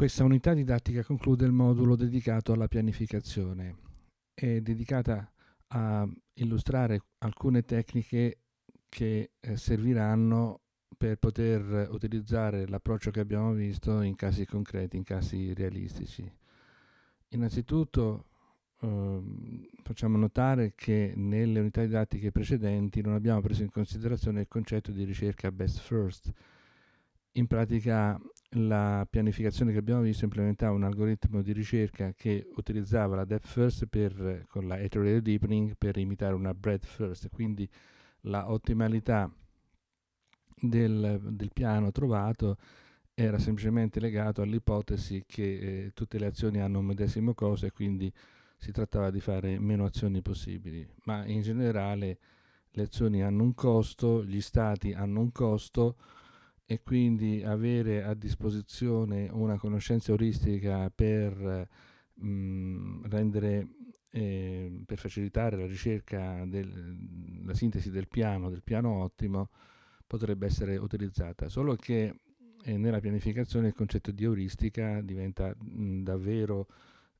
Questa unità didattica conclude il modulo dedicato alla pianificazione. È dedicata a illustrare alcune tecniche che eh, serviranno per poter utilizzare l'approccio che abbiamo visto in casi concreti, in casi realistici. Innanzitutto eh, facciamo notare che nelle unità didattiche precedenti non abbiamo preso in considerazione il concetto di ricerca best first. In pratica la pianificazione che abbiamo visto implementava un algoritmo di ricerca che utilizzava la depth first per, con la iterative deepening per imitare una breadth first, quindi la ottimalità del, del piano trovato era semplicemente legato all'ipotesi che eh, tutte le azioni hanno un medesimo costo e quindi si trattava di fare meno azioni possibili, ma in generale le azioni hanno un costo, gli stati hanno un costo, e quindi avere a disposizione una conoscenza euristica per mh, mm, rendere eh, per facilitare la ricerca della sintesi del piano, del piano ottimo, potrebbe essere utilizzata. Solo che eh, nella pianificazione il concetto di euristica diventa mh, mm, davvero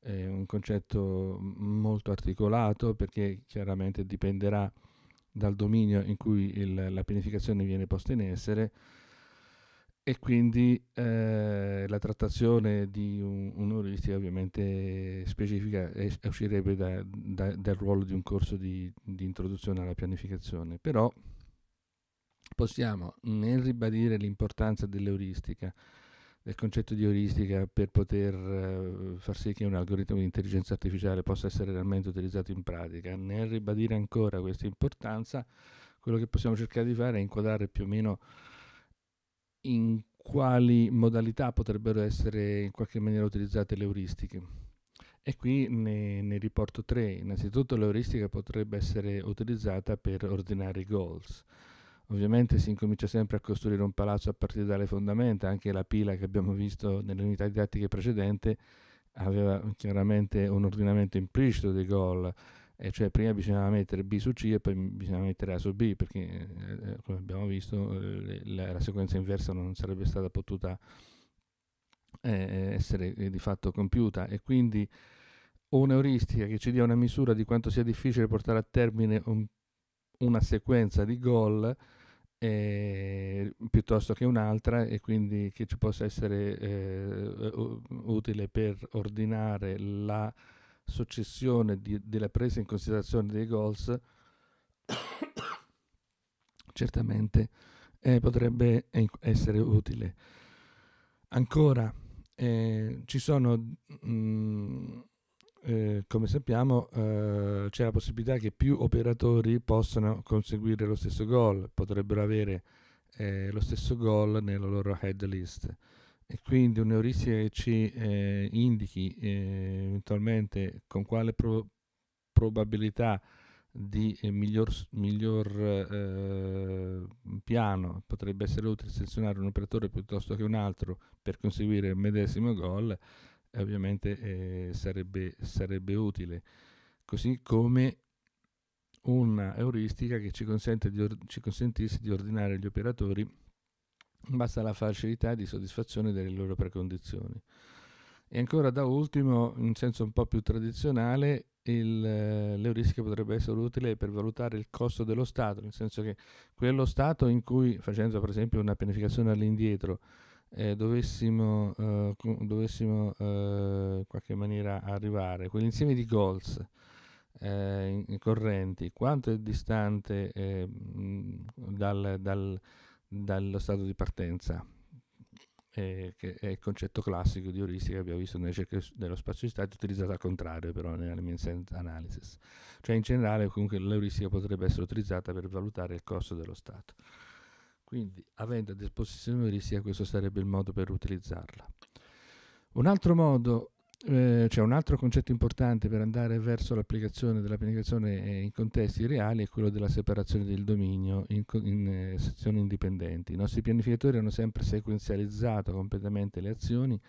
eh, un concetto mm, molto articolato perché chiaramente dipenderà dal dominio in cui il, la pianificazione viene posta in essere e quindi eh, la trattazione di un, un'oristica ovviamente specifica es- uscirebbe da, da, dal ruolo di un corso di, di, introduzione alla pianificazione, però possiamo nel ribadire l'importanza dell'euristica, del concetto di euristica per poter eh, far sì che un algoritmo di intelligenza artificiale possa essere realmente utilizzato in pratica, nel ribadire ancora questa importanza, quello che possiamo cercare di fare è inquadrare più o meno in quali modalità potrebbero essere in qualche maniera utilizzate le euristiche. E qui ne, ne riporto tre. Innanzitutto l'euristica potrebbe essere utilizzata per ordinare i goals. Ovviamente si incomincia sempre a costruire un palazzo a partire dalle fondamenta, anche la pila che abbiamo visto nelle unità didattiche precedenti aveva chiaramente un ordinamento implicito dei goal, e cioè prima bisognava mettere B su C e poi bisognava mettere A su B perché eh, eh come abbiamo visto eh, la, la, sequenza inversa non sarebbe stata potuta eh, eh essere eh, di fatto compiuta e quindi o un'euristica che ci dia una misura di quanto sia difficile portare a termine un, una sequenza di gol piuttosto che un'altra e quindi che ci possa essere utile per ordinare la successione di, della presa in considerazione dei goals certamente eh, potrebbe essere utile. Ancora, eh, ci sono, mh, mm, eh, come sappiamo, eh, c'è la possibilità che più operatori possano conseguire lo stesso gol, potrebbero avere eh, lo stesso gol nella loro head list quindi un'euristica che ci eh, indichi eh, eventualmente con quale pro- probabilità di eh, miglior, miglior eh, piano potrebbe essere utile selezionare un operatore piuttosto che un altro per conseguire il medesimo gol, eh, ovviamente eh, sarebbe, sarebbe utile. Così come una euristica che ci, consente di or- ci consentisse di ordinare gli operatori basta la facilità di soddisfazione delle loro precondizioni. E ancora da ultimo, in senso un po' più tradizionale, il, eh, l'euristica potrebbe essere utile per valutare il costo dello Stato, nel senso che quello Stato in cui, facendo per esempio una pianificazione all'indietro, eh, dovessimo, eh, dovessimo eh, in qualche maniera arrivare, quell'insieme di goals in, eh, in correnti, quanto è distante dal, dal dallo stato di partenza, eh, che è il concetto classico di heuristica che abbiamo visto nelle ricerche dello spazio di stati, utilizzato al contrario però nella mean analysis. Cioè in generale comunque l'euristica potrebbe essere utilizzata per valutare il costo dello stato. Quindi avendo a disposizione l'euristica questo sarebbe il modo per utilizzarla. Un altro modo eh, c'è un altro concetto importante per andare verso l'applicazione della pianificazione in contesti reali è quello della separazione del dominio in, in eh, sezioni indipendenti. I nostri pianificatori hanno sempre sequenzializzato completamente le azioni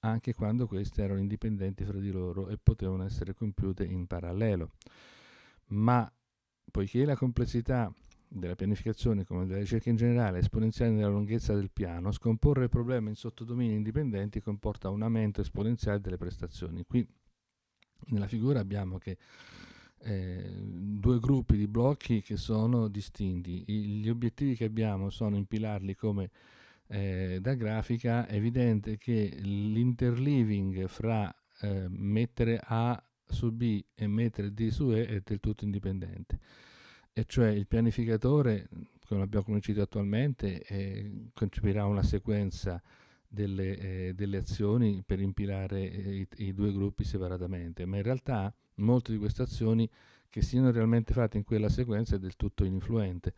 anche quando queste erano indipendenti fra di loro e potevano essere compiute in parallelo. Ma poiché la complessità della pianificazione come della ricerca in generale esponenziale nella lunghezza del piano, scomporre il problema in sottodomini indipendenti comporta un aumento esponenziale delle prestazioni. Qui nella figura abbiamo che eh, due gruppi di blocchi che sono distinti. I, gli obiettivi che abbiamo sono impilarli come eh, da grafica, è evidente che l'interleaving fra eh, mettere A su B e mettere D su E è del tutto indipendente e cioè il pianificatore, come abbiamo conosciuto attualmente, eh, concepirà una sequenza delle, eh, delle azioni per impilare eh, i, i due gruppi separatamente, ma in realtà molte di queste azioni che siano realmente fatte in quella sequenza è del tutto ininfluente.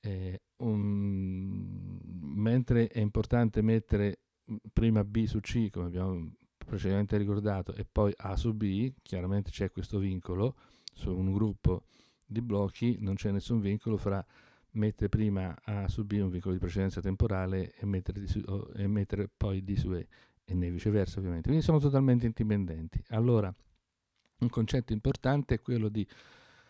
Eh, un, mentre è importante mettere mm, prima B su C, come abbiamo precedentemente ricordato, e poi A su B, chiaramente c'è questo vincolo su un gruppo di blocchi non c'è nessun vincolo fra mettere prima a subire un vincolo di precedenza temporale e mettere, di, e mettere poi di su e ne viceversa ovviamente. Quindi sono totalmente indipendenti. Allora, un concetto importante è quello di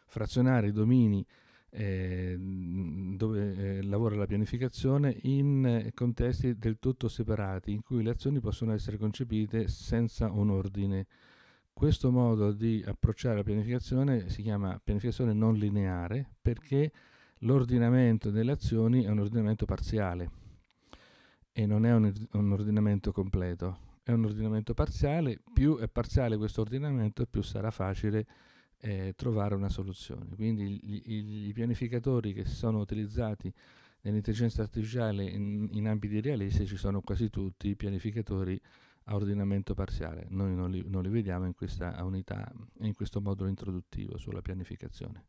frazionare i domini eh, dove eh, lavora la pianificazione in eh, contesti del tutto separati in cui le azioni possono essere concepite senza un ordine questo modo di approcciare la pianificazione si chiama pianificazione non lineare perché l'ordinamento delle azioni è un ordinamento parziale e non è un, un ordinamento completo. È un ordinamento parziale, più è parziale questo ordinamento, più sarà facile eh, trovare una soluzione. Quindi i pianificatori che sono utilizzati nell'intelligenza artificiale in, in ambiti realistici sono quasi tutti i pianificatori a ordinamento parziale. Noi non li, non li vediamo in questa unità, in questo modulo introduttivo sulla pianificazione.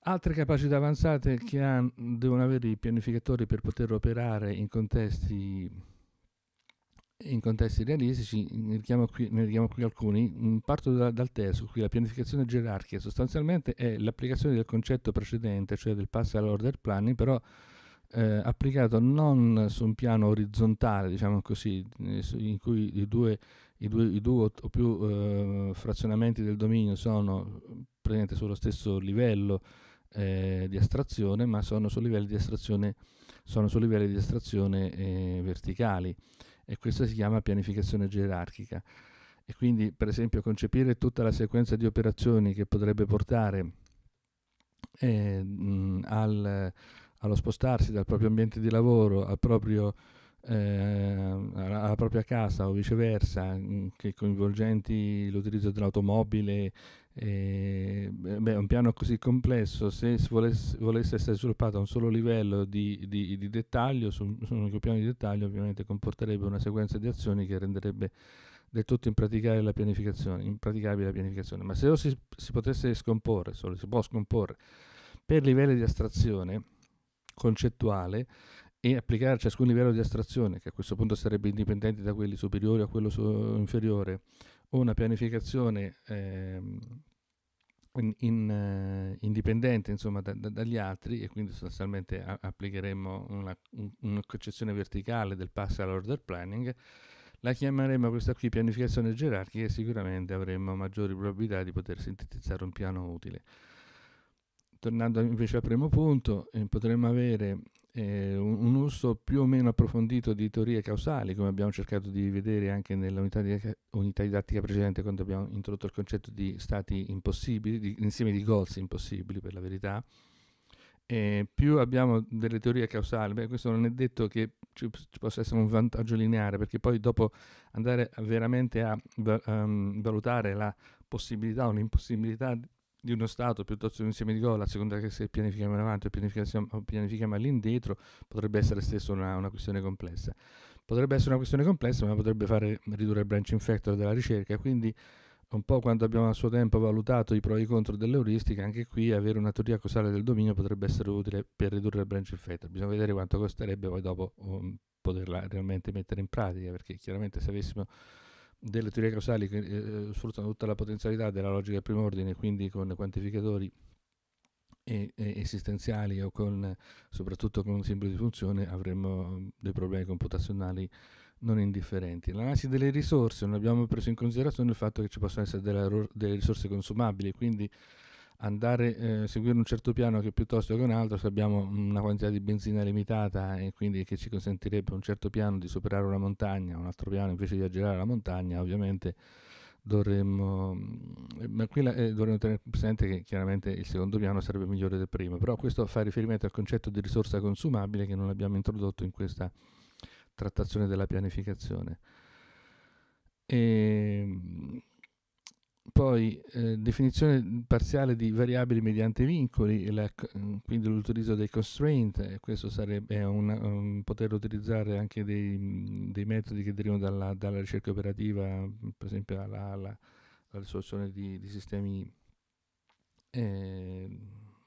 Altre capacità avanzate che han, devono avere i pianificatori per poter operare in contesti, in contesti realistici, ne richiamo qui, ne richiamo qui alcuni. Mm, parto da, dal testo, qui la pianificazione gerarchica sostanzialmente è l'applicazione del concetto precedente, cioè del pass all'order planning, però eh, applicato non su un piano orizzontale, diciamo così, eh, in cui i due, i due, i due o più eh, frazionamenti del dominio sono eh, presenti sullo stesso livello eh, di astrazione, ma sono su livelli di astrazione, su livelli di astrazione eh, verticali e questo si chiama pianificazione gerarchica. E quindi, per esempio, concepire tutta la sequenza di operazioni che potrebbe portare eh, mh, al, allo spostarsi dal proprio ambiente di lavoro al proprio, eh, alla propria casa o viceversa, mm, che coinvolgenti l'utilizzo dell'automobile, eh, un piano così complesso, se volesse, volesse, essere sviluppato a un solo livello di, di, di dettaglio, su, su un unico piano di dettaglio, ovviamente comporterebbe una sequenza di azioni che renderebbe del tutto impraticabile la pianificazione, impraticabile la pianificazione. ma se lo si, si potesse scomporre, solo si può scomporre per livelli di astrazione, concettuale e applicare a ciascun livello di astrazione, che a questo punto sarebbe indipendente da quelli superiori a quello su- inferiore, una pianificazione ehm, in, in, uh, indipendente insomma, da, da, dagli altri e quindi sostanzialmente a- applicheremmo una, un, una concezione verticale del parcel order planning, la chiameremo questa qui pianificazione gerarchica e sicuramente avremmo maggiori probabilità di poter sintetizzare un piano utile. Tornando invece al primo punto, eh, potremmo avere eh, un, un, uso più o meno approfondito di teorie causali, come abbiamo cercato di vedere anche nell'unità didattica, unità didattica precedente quando abbiamo introdotto il concetto di stati impossibili, di, insieme di goals impossibili per la verità. Eh, più abbiamo delle teorie causali, beh, questo non è detto che ci, ci, possa essere un vantaggio lineare, perché poi dopo andare veramente a um, valutare la possibilità o l'impossibilità di uno Stato piuttosto che un insieme di gol, a seconda che se pianifichiamo in avanti o pianifichiamo, pianifichiamo all'indietro, potrebbe essere stessa una, una, questione complessa. Potrebbe essere una questione complessa, ma potrebbe fare ridurre il branching factor della ricerca. Quindi, un po' quando abbiamo a suo tempo valutato i pro e i contro dell'euristica, anche qui avere una teoria causale del dominio potrebbe essere utile per ridurre il branching factor. Bisogna vedere quanto costerebbe poi dopo um, poterla realmente mettere in pratica, perché chiaramente se avessimo delle teorie causali che eh, eh, sfruttano tutta la potenzialità della logica del primo ordine, quindi con quantificatori e, e esistenziali o con, soprattutto con simboli di funzione, avremmo mm, dei problemi computazionali non indifferenti. L'analisi delle risorse, non abbiamo preso in considerazione il fatto che ci possono essere delle, delle risorse consumabili, quindi andare a eh, seguire un certo piano che piuttosto che un altro, se abbiamo una quantità di benzina limitata e quindi che ci consentirebbe un certo piano di superare una montagna, un altro piano invece di aggirare la montagna, ovviamente dovremmo, mm, ma qui la, eh, dovremmo tenere presente che chiaramente il secondo piano sarebbe migliore del primo, però questo fa riferimento al concetto di risorsa consumabile che non abbiamo introdotto in questa trattazione della pianificazione. E, ehm, poi eh, definizione parziale di variabili mediante vincoli, la, quindi l'utilizzo dei constraint, eh, questo sarebbe una, um, poter utilizzare anche dei, dei metodi che derivano dalla, dalla, ricerca operativa, per esempio alla, alla, alla risoluzione di, di sistemi eh,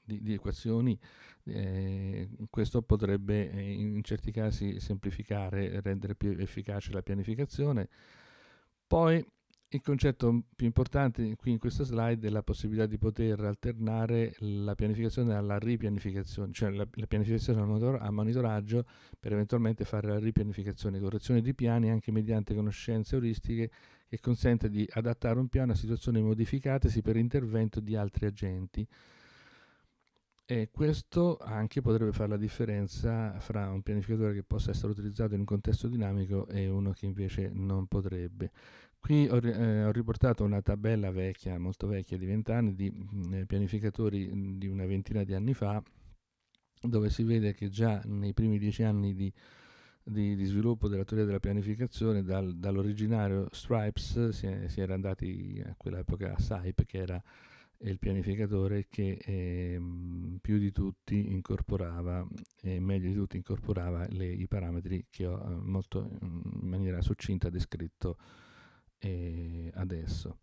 di, di, equazioni, eh, questo potrebbe eh, in certi casi semplificare, rendere più efficace la pianificazione. Poi il concetto più importante qui in questa slide è la possibilità di poter alternare la pianificazione alla ripianificazione, cioè la, la pianificazione al monitor, monitoraggio per eventualmente fare la ripianificazione, correzione di piani anche mediante conoscenze euristiche che consente di adattare un piano a situazioni modificatesi per intervento di altri agenti. E questo anche potrebbe fare la differenza fra un pianificatore che possa essere utilizzato in un contesto dinamico e uno che invece non potrebbe. Qui ho, eh, ho, riportato una tabella vecchia, molto vecchia, di vent'anni, di mm, eh, pianificatori mm, di una ventina di anni fa, dove si vede che già nei primi dieci anni di, di, di sviluppo della teoria della pianificazione, dal, dall'originario Stripes si, è, si, era andati a quell'epoca a SIPE, che era il pianificatore che eh, più di tutti incorporava, eh, meglio di tutti incorporava le, i parametri che ho eh, molto, mm, in maniera succinta descritto eh, adesso.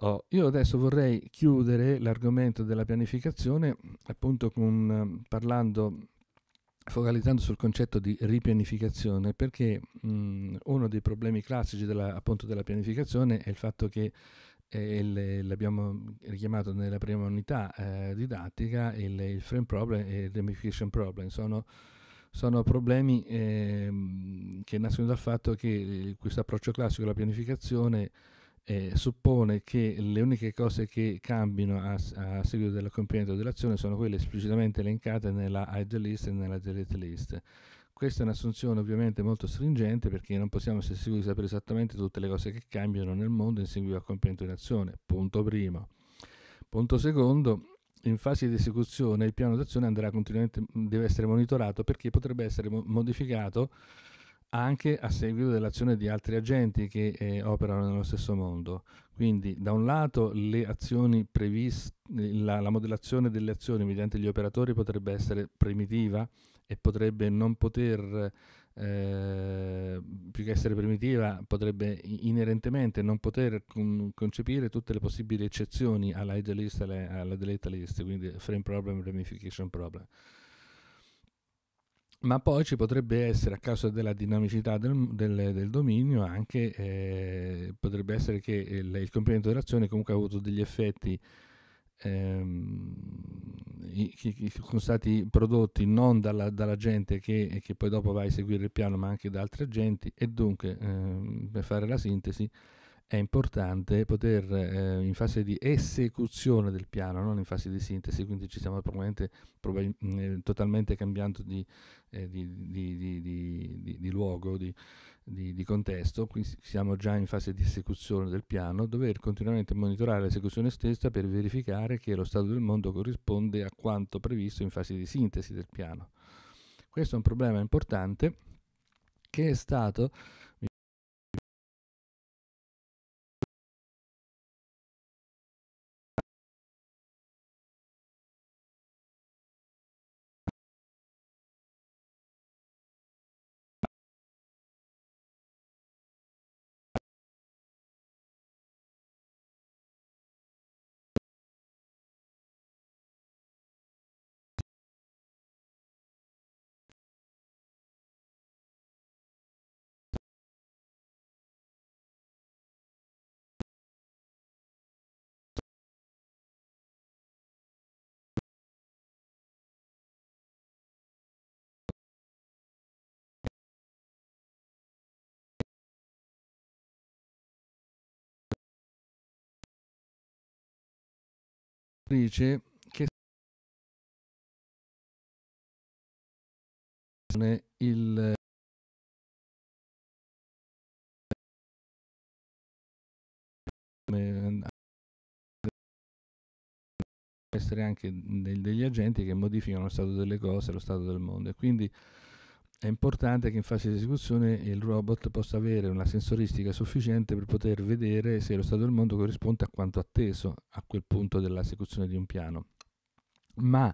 Oh, io adesso vorrei chiudere l'argomento della pianificazione appunto con, parlando, focalizzando sul concetto di ripianificazione perché mh, uno dei problemi classici della, appunto della pianificazione è il fatto che eh, l'abbiamo richiamato nella prima unità eh, didattica il, il frame problem e il ramification problem sono sono problemi eh, che nascono dal fatto che eh, questo approccio classico alla pianificazione eh, suppone che le uniche cose che cambino a, a seguito del compimento dell'azione sono quelle esplicitamente elencate nella idle list e nella delete list. Questa è un'assunzione ovviamente molto stringente perché non possiamo essere sicuri di sapere esattamente tutte le cose che cambiano nel mondo in seguito al compimento di un'azione, punto primo. Punto secondo, in fase di esecuzione il piano d'azione andrà continuamente, deve essere monitorato perché potrebbe essere modificato anche a seguito dell'azione di altri agenti che eh, operano nello stesso mondo. Quindi da un lato previste, la, la, modellazione delle azioni mediante gli operatori potrebbe essere primitiva e potrebbe non poter, eh, più che essere primitiva, potrebbe inerentemente non poter con, concepire tutte le possibili eccezioni alla idealist e alla, alla delete list, quindi frame problem, ramification problem ma poi ci potrebbe essere, a causa della dinamicità del, del, del dominio, anche eh, potrebbe essere che il, il compimento dell'azione comunque ha avuto degli effetti ehm, che, sono stati prodotti non dalla, dalla gente che, che, poi dopo va a eseguire il piano, ma anche da altri agenti e dunque, ehm, per fare la sintesi, è importante poter eh, in fase di esecuzione del piano, non in fase di sintesi, quindi ci stiamo probabilmente, probabilmente eh, totalmente cambiando di, eh, di, di, di luogo, di, contesto, quindi siamo già in fase di esecuzione del piano, dover continuamente monitorare l'esecuzione stessa per verificare che lo stato del mondo corrisponde a quanto previsto in fase di sintesi del piano. Questo è un problema importante che è stato che il eh, essere anche degli agenti che modificano lo stato delle cose, lo stato del mondo e quindi è importante che in fase di esecuzione il robot possa avere una sensoristica sufficiente per poter vedere se lo stato del mondo corrisponde a quanto atteso a quel punto dell'esecuzione di un piano. Ma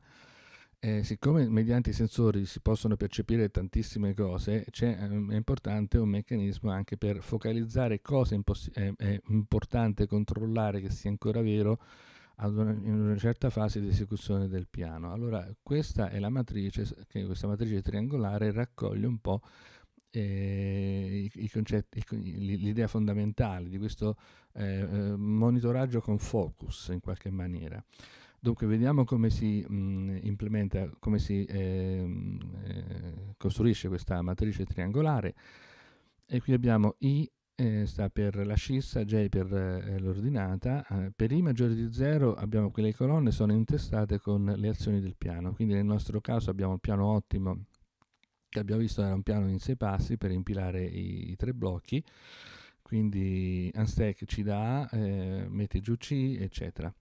eh, siccome mediante i sensori si possono percepire tantissime cose, ehm, è importante un meccanismo anche per focalizzare cosa impos- è, è importante controllare che sia ancora vero una, in una certa fase di esecuzione del piano. Allora questa è la matrice, che questa matrice triangolare raccoglie un po' eh, i, concetti, l'idea fondamentale di questo eh, eh, monitoraggio con focus in qualche maniera. Dunque vediamo come si mh, mm, implementa, come si ehm, eh, costruisce questa matrice triangolare e qui abbiamo I eh, sta per la scissa, J per eh, l'ordinata, eh, per I maggiore di 0 abbiamo che le colonne sono intestate con le azioni del piano, quindi nel nostro caso abbiamo il piano ottimo che abbiamo visto era un piano in sei passi per impilare i, i tre blocchi, quindi unstack ci dà A, eh, mette giù C, eccetera.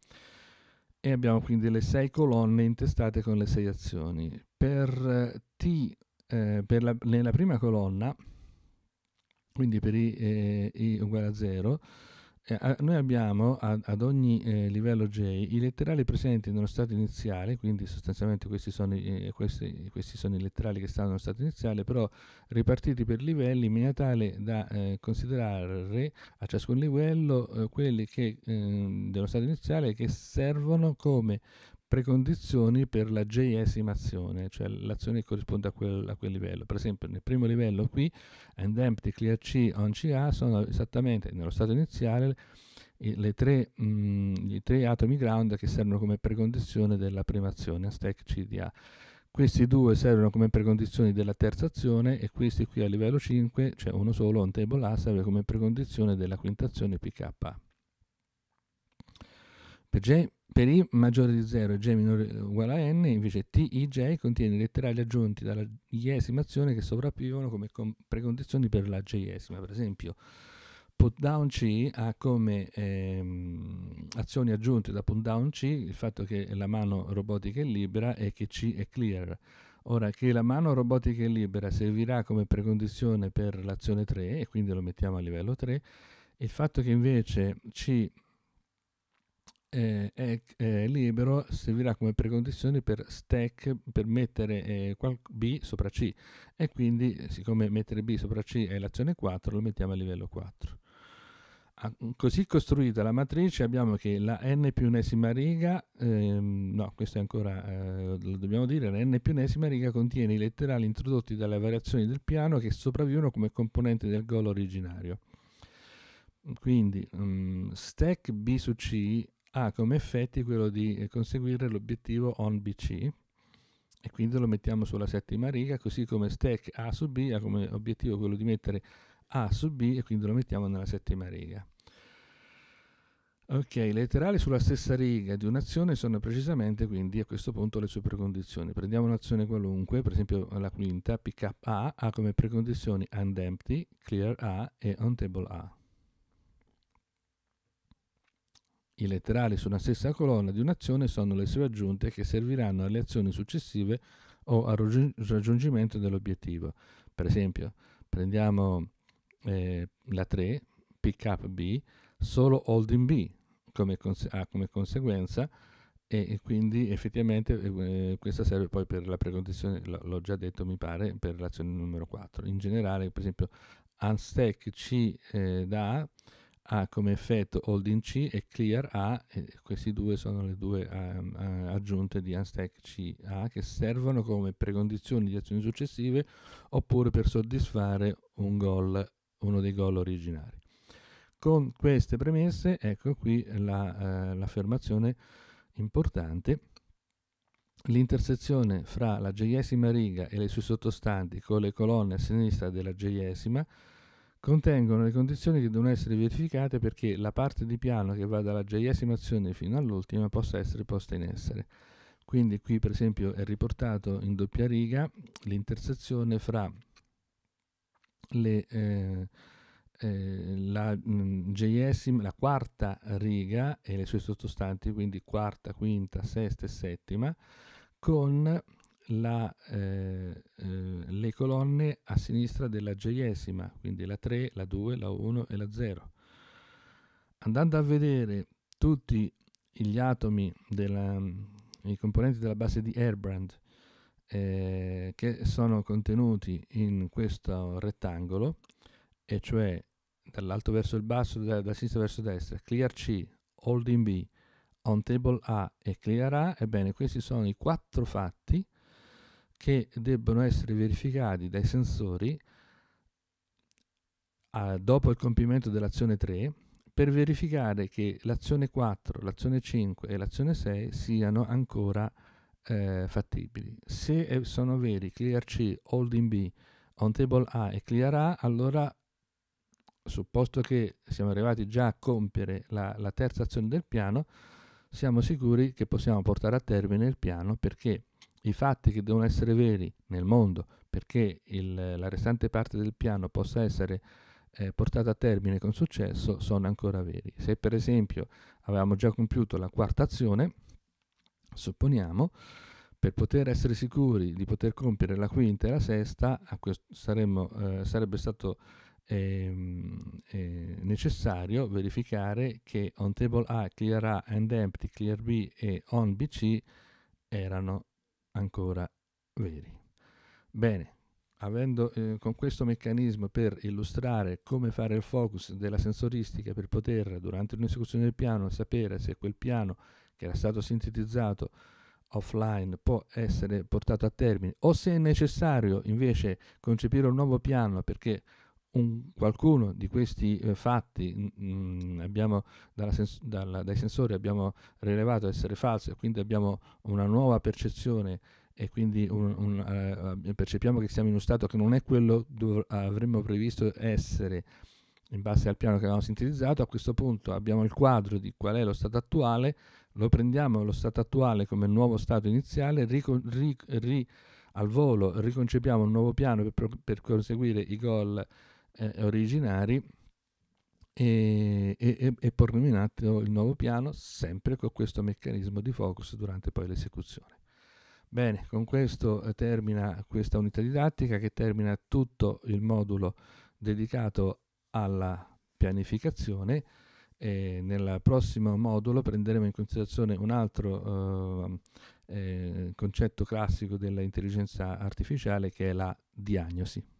E abbiamo quindi le sei colonne intestate con le sei azioni. Per eh, T, eh, per la, nella prima colonna, quindi per i, eh, i uguale a 0, eh, noi abbiamo ad, ad ogni eh, livello j i letterali presenti nello stato iniziale, quindi sostanzialmente questi sono, i, eh, questi, questi sono i letterali che stanno nello stato iniziale, però ripartiti per livelli in maniera tale da eh, considerare a ciascun livello eh, quelli che, dello stato iniziale che servono come precondizioni per la js azione, cioè l'azione che corrisponde a quel, a quel, livello. Per esempio nel primo livello qui, and empty clear C on CA, sono esattamente nello stato iniziale le tre, mh, mm, i tre atomi ground che servono come precondizione della prima azione, a stack CDA. Questi due servono come precondizioni della terza azione e questi qui a livello 5, cioè uno solo, on table A, serve come precondizione della quinta azione PKA. Per, J, per I maggiore di 0 e J minore uguale a N, invece T, I, J contiene letterali aggiunti dalla iesima azione che sopravvivono come precondizioni per la jesima. Per esempio, put down C ha come ehm, azioni aggiunte da put down C il fatto che la mano robotica è libera e che C è clear. Ora che la mano robotica è libera servirà come precondizione per l'azione 3 e quindi lo mettiamo a livello 3. Il fatto che invece C eh, è, è, libero servirà come precondizione per stack per mettere eh, B sopra C e quindi eh, siccome mettere B sopra C è l'azione 4 lo mettiamo a livello 4 ah, così costruita la matrice abbiamo che la n più unesima riga ehm, no questo è ancora eh, lo dobbiamo dire la n più unesima riga contiene i letterali introdotti dalle variazioni del piano che sopravvivono come componenti del gol originario quindi um, stack B su C ha come effetti quello di eh, conseguire l'obiettivo on-BC e quindi lo mettiamo sulla settima riga, così come stack A su B ha come obiettivo quello di mettere A su B e quindi lo mettiamo nella settima riga. Ok, le letterali sulla stessa riga di un'azione sono precisamente quindi a questo punto le sue precondizioni. Prendiamo un'azione qualunque, per esempio la quinta, pick up A ha come precondizioni unempty, clear A e on table A. I letterali sulla stessa colonna di un'azione sono le sue aggiunte che serviranno alle azioni successive o al raggiungimento dell'obiettivo. Per esempio, prendiamo eh, la 3, pick up B, solo holding B come cons- ha come conseguenza e, e quindi effettivamente eh, eh, questa serve poi per la precondizione, l- l'ho già detto mi pare, per l'azione numero 4. In generale, per esempio, unstack C eh, da A ha come effetto Holding C e Clear A, e questi due sono le due um, aggiunte di Unstack CA che servono come precondizioni di azioni successive oppure per soddisfare un goal, uno dei goal originari. Con queste premesse, ecco qui la, uh, l'affermazione importante L'intersezione fra la js riga e le sue sottostanti con le colonne a sinistra della js contengono le condizioni che devono essere verificate perché la parte di piano che va dalla jésima azione fino all'ultima possa essere posta in essere. Quindi qui per esempio è riportato in doppia riga l'intersezione fra le, eh, eh, la, mh, mm, la quarta riga e le sue sottostanti, quindi quarta, quinta, sesta e settima, con la, eh, eh, le colonne a sinistra della gesima, quindi la 3, la 2, la 1 e la 0. Andando a vedere tutti gli atomi, della, i componenti della base di Airbrand eh, che sono contenuti in questo rettangolo, e cioè dall'alto verso il basso, da, da sinistra verso destra, clear C, holding B, on table A e clear A, ebbene questi sono i quattro fatti che debbono essere verificati dai sensori a, eh, dopo il compimento dell'azione 3 per verificare che l'azione 4, l'azione 5 e l'azione 6 siano ancora eh, fattibili. Se eh, sono veri clear C, holding B, on table A e clear A, allora supposto che siamo arrivati già a compiere la, la terza azione del piano, siamo sicuri che possiamo portare a termine il piano perché i fatti che devono essere veri nel mondo perché il, la restante parte del piano possa essere eh, portata a termine con successo sono ancora veri. Se per esempio avevamo già compiuto la quarta azione, supponiamo, per poter essere sicuri di poter compiere la quinta e la sesta, saremmo, eh, sarebbe stato ehm, eh, necessario verificare che on table A, clear A and empty, clear B e on BC erano ancora veri. Bene, avendo eh, con questo meccanismo per illustrare come fare il focus della sensoristica per poter durante un'esecuzione del piano sapere se quel piano che era stato sintetizzato offline può essere portato a termine o se è necessario invece concepire un nuovo piano perché un, qualcuno di questi eh, fatti mh, abbiamo, sens- dalla, dai sensori abbiamo rilevato essere falso e quindi abbiamo una nuova percezione e quindi un, un, uh, percepiamo che siamo in uno stato che non è quello dove avremmo previsto essere in base al piano che avevamo sintetizzato, a questo punto abbiamo il quadro di qual è lo stato attuale, lo prendiamo lo stato attuale come nuovo stato iniziale, ricon- ri- ri- al volo riconcepiamo un nuovo piano per, pro- per conseguire i goal eh, originari e, e, e porremo in atto il nuovo piano sempre con questo meccanismo di focus durante poi l'esecuzione. Bene, con questo eh, termina questa unità didattica che termina tutto il modulo dedicato alla pianificazione e nel prossimo modulo prenderemo in considerazione un altro ehm, eh, concetto classico dell'intelligenza artificiale che è la diagnosi.